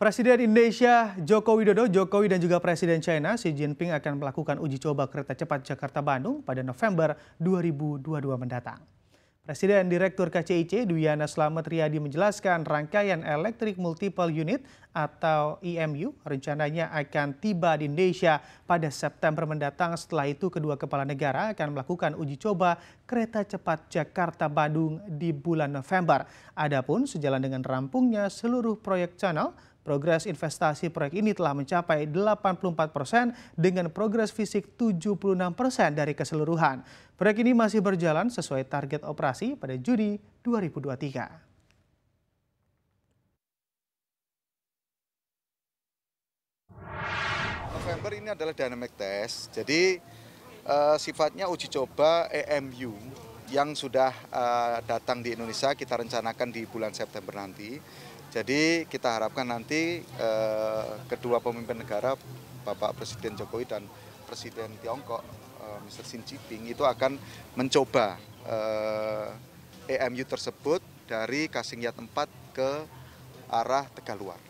Presiden Indonesia Joko Widodo, Jokowi dan juga Presiden China Xi Jinping akan melakukan uji coba kereta cepat Jakarta-Bandung pada November 2022 mendatang. Presiden Direktur KCIC Duyana Slamet Riyadi menjelaskan rangkaian Electric Multiple Unit atau EMU rencananya akan tiba di Indonesia pada September mendatang. Setelah itu kedua kepala negara akan melakukan uji coba kereta cepat Jakarta-Bandung di bulan November. Adapun sejalan dengan rampungnya seluruh proyek channel Progres investasi proyek ini telah mencapai 84 persen dengan progres fisik 76 persen dari keseluruhan. Proyek ini masih berjalan sesuai target operasi pada Juni 2023. November ini adalah dynamic test, jadi uh, sifatnya uji coba EMU yang sudah eh, datang di Indonesia kita rencanakan di bulan September nanti. Jadi kita harapkan nanti eh, kedua pemimpin negara Bapak Presiden Jokowi dan Presiden Tiongkok eh, Mr. Xi Jinping itu akan mencoba EMU tersebut dari Kasingyat 4 ke arah Tegaluar.